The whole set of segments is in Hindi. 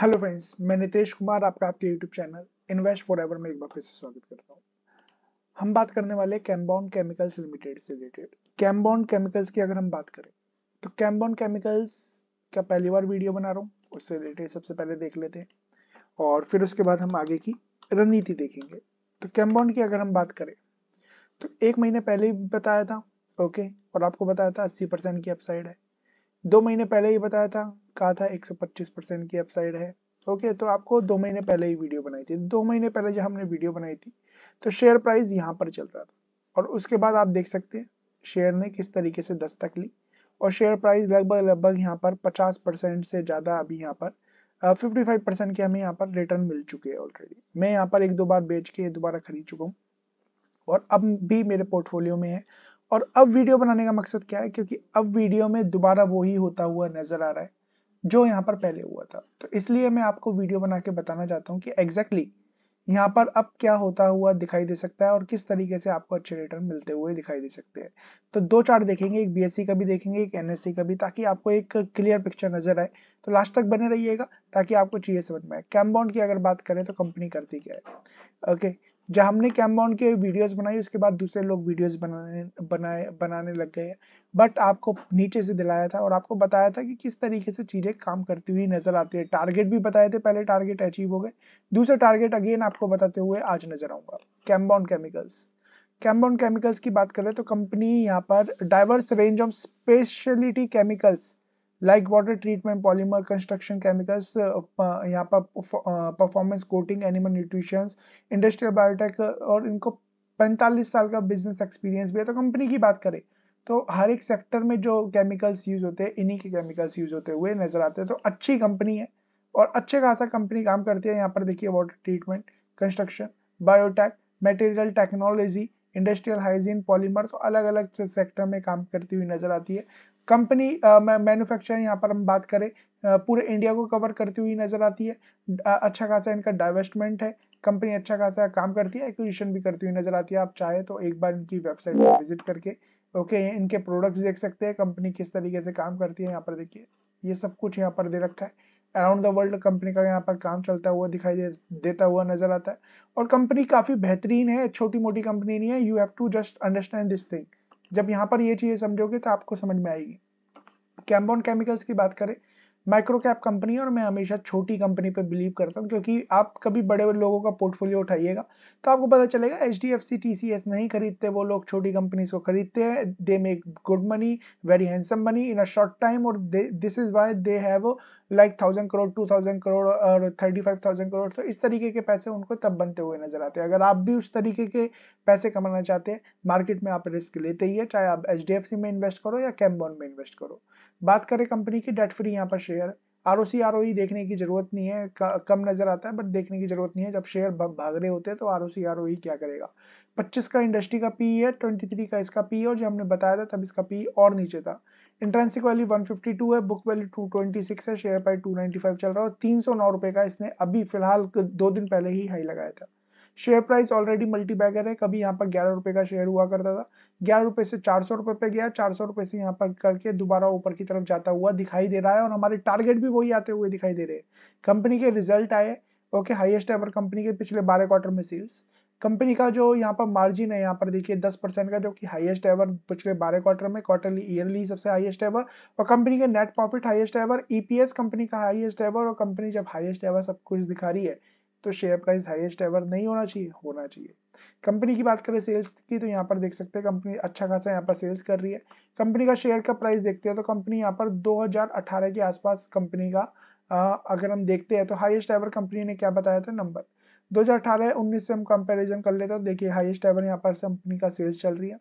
हेलो फ्रेंड्स मैं नितेश कुमार आपका आपके YouTube channel invest forever में एक बार फिर से स्वागत करता हूँ हम बात करने वाले कैम्बॉन केमिकल्स लिमिटेड से रिलेटेड कैम्बॉन केमिकल्स की अगर हम बात करें तो कैम्बॉन केमिकल्स का पहली बार वीडियो बना रहा हूँ उससे रिलेटेड सबसे पहले देख लेते हैं और फिर उसके बाद हम आगे की रणनीति देखेंगे तो कैम्बॉन की अगर हम बात करें तो एक महीने पहले ही बताया था ओके और आपको बताया था अस्सी की अपसाइड है दो महीने पहले ही बताया था कहा था 125 परसेंट की अपसाइड है ओके तो आपको दो महीने पहले ही वीडियो बनाई थी दो महीने पहले जब हमने वीडियो बनाई थी तो शेयर प्राइस यहाँ पर चल रहा था और उसके बाद आप देख सकते हैं शेयर ने किस तरीके से दस्तक ली और शेयर प्राइस लगभग लगभग यहाँ पर 50 परसेंट से ज़्यादा अभी यहाँ पर फिफ्टी फाइव परसेंट के हमें यहाँ पर रिटर्न मिल चुके हैं ऑलरेडी मैं यहाँ पर एक दो बार बेच के दोबारा खरीद चुका हूँ और अब भी मेरे पोर्टफोलियो में है और अब वीडियो बनाने का मकसद क्या है क्योंकि अब वीडियो में दोबारा वही होता हुआ नजर आ रहा है जो यहाँ पर पहले हुआ था तो इसलिए मैं आपको वीडियो बना के बताना चाहता हूँ कि एग्जैक्टली exactly यहाँ पर अब क्या होता हुआ दिखाई दे सकता है और किस तरीके से आपको अच्छे रिटर्न मिलते हुए दिखाई दे सकते हैं तो दो चार्ट देखेंगे एक बी का भी देखेंगे एक एन का भी ताकि आपको एक क्लियर पिक्चर नजर आए तो लास्ट तक बने रहिएगा ताकि आपको चीजें समझ में आए कैम्पाउंड की अगर बात करें तो कंपनी करती क्या है ओके okay. जहाँ हमने कैमबॉन के वीडियोस बनाई उसके बाद दूसरे लोग वीडियोस बनाने बनाए बनाने लग गए बट आपको नीचे से दिलाया था और आपको बताया था कि किस तरीके से चीज़ें काम करती हुई नज़र आती है टारगेट भी बताए थे पहले टारगेट अचीव हो गए दूसरा टारगेट अगेन आपको बताते हुए आज नज़र आऊँगा कैम्बॉन केमिकल्स कैम्बॉन केमिकल्स की बात करें तो कंपनी यहाँ पर diverse range of speciality chemicals like water treatment polymer construction chemicals यहाँ पर performance coating animal nutrition industrial biotech और इनको 45 साल का बिजनेस एक्सपीरियंस भी है तो कंपनी की बात करें तो हर एक सेक्टर में जो केमिकल्स यूज होते हैं इन्हीं के केमिकल्स यूज होते हुए नजर आते हैं तो अच्छी कंपनी है और अच्छे खासा कंपनी काम करती है यहाँ पर देखिए water treatment construction biotech material technology industrial hygiene polymer तो अलग अलग सेक्टर में काम करती हुई नजर आती है कंपनी मैन्युफैक्चर यहाँ पर हम बात करें पूरे इंडिया को कवर करती हुई नजर आती है अच्छा खासा इनका डाइवेस्टमेंट है कंपनी अच्छा खासा काम करती है एक्विजिशन भी करती हुई नजर आती है आप चाहे तो एक बार इनकी वेबसाइट पर विजिट करके ओके इनके प्रोडक्ट्स देख सकते हैं कंपनी किस तरीके से काम करती है यहाँ पर देखिए ये सब कुछ यहाँ पर दे रखा है अराउंड द वर्ल्ड कंपनी का यहाँ पर काम चलता हुआ दिखाई दे, देता हुआ नजर आता है और कंपनी काफी बेहतरीन है छोटी मोटी कंपनी नहीं है you have to just understand this thing जब यहाँ पर ये चीज़ें समझोगे तो आपको समझ में आएगी कैम्बोन केमिकल्स की बात करें माइक्रो कैप कंपनी और मैं हमेशा छोटी कंपनी पे बिलीव करता हूँ क्योंकि आप कभी बड़े बड़े लोगों का पोर्टफोलियो उठाइएगा तो आपको पता चलेगा H D F C T C S नहीं खरीदते वो लोग छोटी कंपनीज को खरीदते हैं they make good money very handsome money in a short time और this is why they have like thousand crore two thousand crore और थर्टी फाइव थाउजेंड करोड़ तो इस तरीके के पैसे उनको तब बनते हुए नजर आते हैं अगर आप भी उस तरीके के पैसे कमाना चाहते हैं मार्केट में आप रिस्क लेते ही है चाहे आप एच डी एफ सी में इन्वेस्ट करो या बॉन्ड में इन्वेस्ट करो बात करें कंपनी की डेट फ्री यहाँ पर share R O C R O देखने की जरूरत नहीं है कम नजर आता है बट देखने की जरूरत नहीं है जब शेयर भाग रहे होते हैं तो आर ओ सी आर ओ क्या करेगा पच्चीस का इंडस्ट्री का पी e है ट्वेंटी थ्री का इसका पी e है और जो हमने बताया था तब इसका पी e और नीचे था इंट्रेंसिक वैल्यू 152 है बुक वैल्यू 226 है शेयर प्राइस 295 चल रहा है और तीन सौ नौ रुपए का इसने अभी फिलहाल दो दिन पहले ही हाई लगाया था share price already multibagger है कभी यहाँ पर ग्यारह रुपए का शेयर हुआ करता था ग्यारह रुपए से चार सौ रुपए पे गया चार सौ रुपए से यहाँ पर करके दोबारा ऊपर की तरफ जाता हुआ दिखाई दे रहा है और हमारे टारगेट भी वही आते हुए दिखाई दे रहे हैं कंपनी के रिजल्ट आए ओके हाईएस्ट एवर कंपनी के पिछले बारह क्वार्टर में सेल्स कंपनी का जो यहाँ पर मार्जिन है यहाँ पर देखिए 10 परसेंट का जो कि हाईएस्ट एवर पिछले 12 क्वार्टर में क्वार्टरली ईयरली सबसे हाईएस्ट एवर और कंपनी के net profit highest ever EPS company का हाईएस्ट एवर और कंपनी जब हाईएस्ट एवर सब कुछ दिखा रही है तो शेयर प्राइस हाईएस्ट एवर नहीं होना चाहिए होना चाहिए कंपनी की बात करें सेल्स की तो यहाँ पर देख सकते हैं कंपनी अच्छा खासा यहाँ पर सेल्स कर रही है कंपनी का शेयर का प्राइस देखते हैं तो कंपनी यहाँ पर दो के आसपास कंपनी का अगर हम देखते हैं तो हाइएस्ट एवर कंपनी ने क्या बताया था नंबर दो हजार अठारह उन्नीस से हम कंपैरिजन कर लेते हैं देखिए हाईएस्ट एवर यहाँ पर कंपनी का सेल्स चल रही है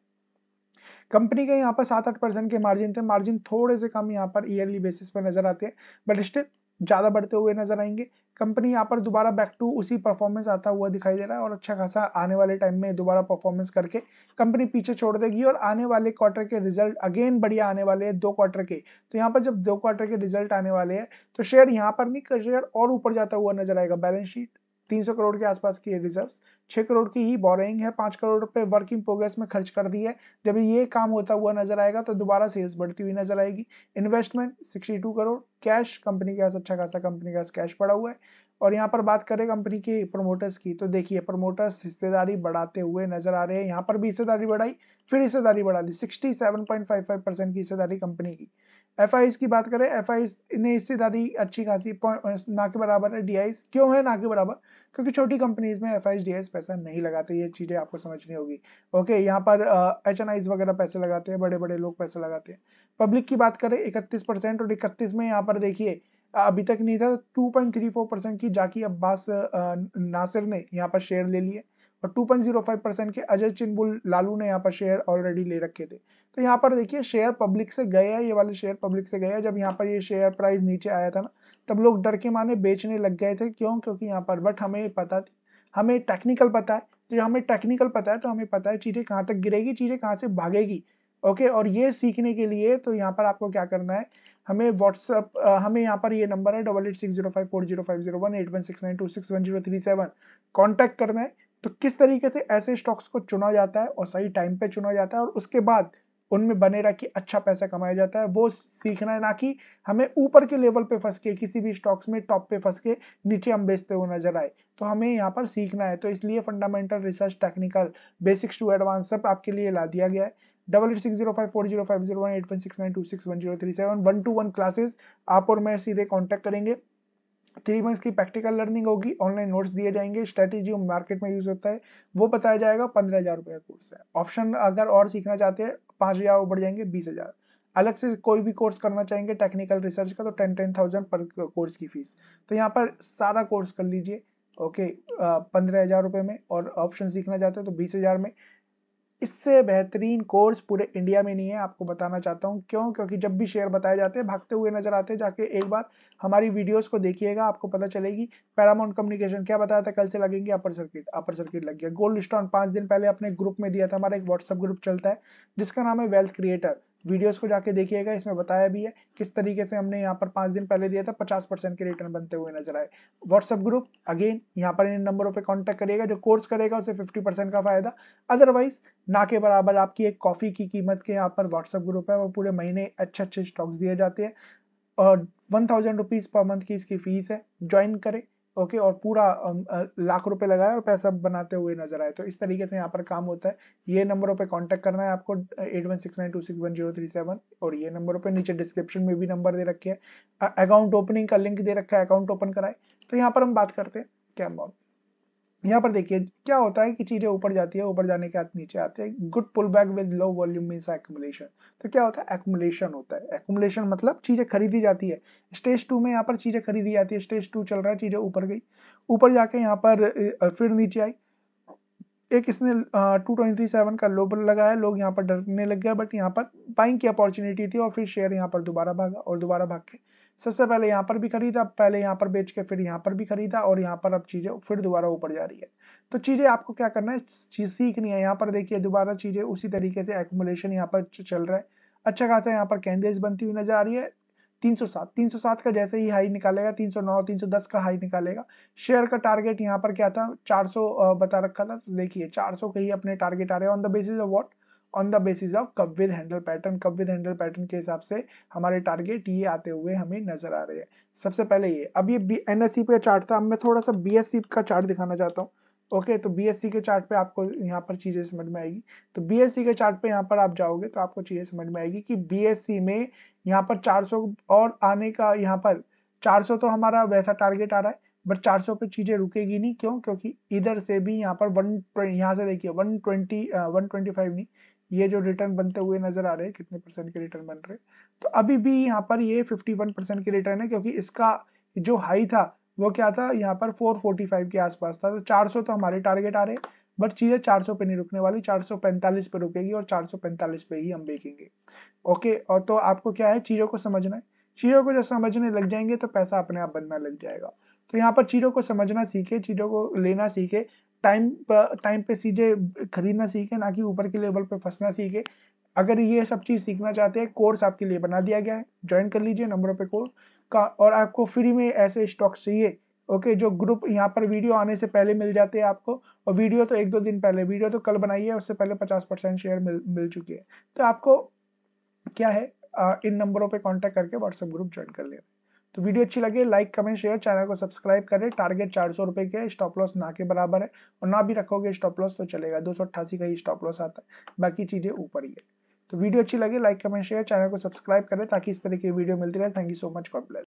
कंपनी के यहाँ पर सात आठ परसेंट के मार्जिन थे मार्जिन थोड़े से कम यहाँ पर ईयरली बेसिस पर नजर आते हैं बट स्टिल ज़्यादा बढ़ते हुए नजर आएंगे कंपनी यहाँ पर दोबारा बैक टू उसी परफॉर्मेंस आता हुआ दिखाई दे रहा है और अच्छा खासा आने वाले टाइम में दोबारा परफॉर्मेंस करके कंपनी पीछे छोड़ देगी और आने वाले क्वार्टर के रिजल्ट अगेन बढ़िया आने वाले हैं दो क्वार्टर के तो यहाँ पर जब दो क्वार्टर के रिजल्ट आने वाले हैं तो शेयर यहाँ पर नहीं शेयर और ऊपर जाता हुआ नजर आएगा बैलेंस शीट 300 करोड़ के आसपास की रिजर्व छह करोड़ की ही बोरिंग है पांच करोड़ रुपए वर्किंग प्रोग्रेस में खर्च कर दी है जब ये काम होता हुआ नजर आएगा तो दोबारा सेल्स बढ़ती हुई नजर आएगी इन्वेस्टमेंट 62 करोड़ कैश कंपनी के पास अच्छा खासा कंपनी के पास कैश पड़ा हुआ है और यहाँ पर बात करें कंपनी के प्रमोटर्स की तो देखिए प्रमोटर्स हिस्सेदारी बढ़ाते हुए नजर आ रहे हैं यहाँ पर भी हिस्सेदारी बढ़ाई फिर हिस्सेदारी बढ़ा दी फाइव परसेंट की हिस्सेदारी कंपनी की एफ की बात करें एफ ने ज्यादा अच्छी खासी ना के बराबर है डी क्यों है ना के बराबर क्योंकि छोटी कंपनीज में एफ आई पैसा नहीं लगाते ये चीज़ें आपको समझनी होगी ओके यहाँ पर एच एन वगैरह पैसे लगाते हैं बड़े बड़े लोग पैसे लगाते हैं पब्लिक की बात करें इकतीस परसेंट और इकतीस में यहाँ पर देखिए अभी तक नहीं था फोर तो परसेंट की जाकी अब्बास नासिर ने यहाँ पर शेयर ले लिए और 2.05 परसेंट के अजय चिनबुल लालू ने यहाँ पर शेयर ऑलरेडी ले रखे थे तो यहाँ पर देखिए शेयर पब्लिक से गए ये वाले शेयर पब्लिक से गए जब यहाँ पर ये शेयर प्राइस नीचे आया था ना तब लोग डर के माने बेचने लग गए थे क्यों क्योंकि यहाँ पर बट हमें पता थी हमें टेक्निकल पता है तो हमें टेक्निकल पता है तो हमें पता है चीज़ें कहाँ तक गिरेगी चीज़ें कहाँ से भागेगी ओके और ये सीखने के लिए तो यहाँ पर आपको क्या करना है हमें व्हाट्सअप हमें यहाँ पर ये नंबर है double eight six zero five four zero five zero one eight one six nine two six one zero three seven contact करना है तो किस तरीके से ऐसे स्टॉक्स को चुना जाता है और सही टाइम पे चुना जाता है और उसके बाद उनमें बने रह के अच्छा पैसा कमाया जाता है वो सीखना है ना कि हमें ऊपर के लेवल पे फंस के किसी भी स्टॉक्स में टॉप पे फंस के नीचे हम बेचते हुए नजर आए तो हमें यहाँ पर सीखना है तो इसलिए fundamental research technical basics to advance सब आपके लिए ला दिया गया है double eight six zero five four zero five zero one eight one six nine two six one zero three seven one two one classes आप और मैं सीधे कॉन्टैक्ट करेंगे थ्री मंथ्स की प्रैक्टिकल लर्निंग होगी ऑनलाइन नोट्स दिए जाएंगे स्ट्रेटेजी मार्केट में यूज होता है वो बताया जाएगा पंद्रह हजार रुपये का कोर्स है ऑप्शन अगर और सीखना चाहते हैं पाँच हजार बढ़ जाएंगे बीस हजार अलग से कोई भी कोर्स करना चाहेंगे टेक्निकल रिसर्च का तो टेन टेन थाउजेंड पर कोर्स की फीस तो यहाँ पर सारा कोर्स कर लीजिए ओके पंद्रह हजार रुपये में और ऑप्शन सीखना चाहते हैं तो बीस हजार में इससे बेहतरीन कोर्स पूरे इंडिया में नहीं है आपको बताना चाहता हूँ क्यों क्योंकि जब भी शेयर बताए जाते हैं भागते हुए नजर आते हैं जाके एक बार हमारी वीडियोस को देखिएगा आपको पता चलेगी पैरामाउंट कम्युनिकेशन क्या बताया था कल से लगेंगे अपर सर्किट अपर सर्किट लग गया गोल्ड स्टॉन पांच दिन पहले अपने ग्रुप में दिया था हमारा एक व्हाट्सअप ग्रुप चलता है जिसका नाम है वेल्थ क्रिएटर वीडियोस को जाके देखिएगा इसमें बताया भी है किस तरीके से हमने यहाँ पर पांच दिन पहले दिया था पचास परसेंट के रिटर्न बनते हुए नजर आए व्हाट्सअप ग्रुप अगेन यहाँ पर इन नंबरों पर कांटेक्ट करिएगा जो कोर्स करेगा उसे फिफ्टी परसेंट का फायदा अदरवाइज ना के बराबर आपकी एक कॉफी की कीमत के यहाँ पर व्हाट्सअप ग्रुप है वो पूरे महीने अच्छे अच्छे स्टॉक्स दिए जाते हैं और one thousand rupees per month की इसकी फीस है ज्वाइन करें ओके और पूरा लाख रुपए लगाए और पैसा बनाते हुए नजर आए तो इस तरीके से यहाँ पर काम होता है ये नंबरों पे कांटेक्ट करना है आपको eight one six nine two six one zero three seven और ये नंबरों पे नीचे डिस्क्रिप्शन में भी नंबर दे रखे हैं अकाउंट ओपनिंग का लिंक दे रखा है अकाउंट ओपन कराए तो यहाँ पर हम बात करते हैं कैम अमाउंट यहाँ पर देखिए क्या होता है कि चीजें ऊपर जाती है ऊपर जाने के बाद नीचे आते हैं good pull back with low volume mean accumulation तो क्या होता है एक्मुलेशन होता है एक्मुलेशन मतलब चीजें खरीदी जाती है स्टेज टू में यहाँ पर चीजें खरीदी जाती है स्टेज टू चल रहा है चीजें ऊपर गई ऊपर जाके यहाँ पर फिर नीचे आई एक इसने टू ट्वेंटी सेवन का लो लगाया लोग यहाँ पर डरने लग गया बट यहाँ पर बाइंग की अपॉर्चुनिटी थी और फिर शेयर यहाँ पर दोबारा भागा और दोबारा भाग के सबसे पहले यहाँ पर भी खरीदा पहले यहाँ पर बेच के फिर यहाँ पर भी खरीदा और यहाँ पर अब चीज़ें फिर दोबारा ऊपर जा रही है तो चीज़ें आपको क्या करना है चीज़ सीखनी है यहाँ पर देखिए दोबारा चीज़ें उसी तरीके से एकुमुलेशन यहाँ पर चल रहा है अच्छा खासा यहाँ पर कैंडल्स बनती हुई नजर आ रही है 307 307 का जैसे ही हाई निकालेगा 309 310 का हाई निकालेगा शेयर का टारगेट यहाँ पर क्या था 400 बता रखा था तो देखिए 400 का ही अपने टारगेट आ रहे हैं on the basis of what on the basis of cup with handle pattern cup with handle pattern के हिसाब से हमारे टारगेट ये आते हुए हमें नजर आ रहे हैं सबसे पहले ये अब ये बी एन का चार्ट था अब मैं थोड़ा सा बी का चार्ट दिखाना चाहता हूँ ओके okay, तो बीएससी के चार्ट पे आपको यहाँ पर चीजें समझ में आएगी तो बीएससी के चार्ट पे यहाँ पर आप जाओगे तो आपको चीजें समझ में आएगी कि बीएससी में यहाँ पर 400 और आने का यहाँ पर 400 तो हमारा वैसा टारगेट आ रहा है बट 400 पे चीजें रुकेगी नहीं क्यों क्योंकि इधर से भी यहाँ पर वन यहाँ से देखिए वन ट्वेंटी 125 नहीं ये जो रिटर्न बनते हुए नजर आ रहे हैं कितने परसेंट के रिटर्न बन रहे तो अभी भी यहाँ पर ये 51 परसेंट के रिटर्न है क्योंकि इसका जो हाई था वो क्या था यहाँ पर 445 के आसपास था तो 400 तो हमारे टारगेट आ रहे हैं बट चीजें 400 पे नहीं रुकने वाली 445 पे रुकेगी और 445 पे ही हम बेचेंगे ओके और तो आपको क्या है चीजों को समझना है चीजों को जब समझने लग जाएंगे तो पैसा अपने आप बनना लग जाएगा तो यहाँ पर चीजों को समझना सीखे चीजों को लेना सीखे टाइम टाइम पे सीधे खरीदना सीखे ना कि ऊपर के लेवल पे फंसना सीखे अगर ये सब चीज़ सीखना चाहते हैं कोर्स आपके लिए बना दिया गया है ज्वाइन कर लीजिए नंबरों पे कोर्स का और आपको फ्री में ऐसे स्टॉक्स चाहिए ओके जो ग्रुप यहाँ पर वीडियो आने से पहले मिल जाते हैं आपको और वीडियो तो एक दो दिन पहले वीडियो तो कल बनाई है उससे पहले पचास परसेंट शेयर मिल मिल चुकी है तो आपको क्या है इन नंबरों पे कांटेक्ट करके व्हाट्सएप ग्रुप ज्वाइन कर लेना तो वीडियो अच्छी लगे लाइक कमेंट शेयर चैनल को सब्सक्राइब करें टारगेट चार सौ रुपए के स्टॉप लॉस ना के बराबर है और ना भी रखोगे स्टॉप लॉस तो चलेगा दो सौ अट्ठासी का ही स्टॉप लॉस आता है बाकी चीजें ऊपर ही है तो वीडियो अच्छी लगे लाइक कमेंट शेयर चैनल को सब्सक्राइब करें ताकि इस तरह की वीडियो मिलती रहे thank you so much God bless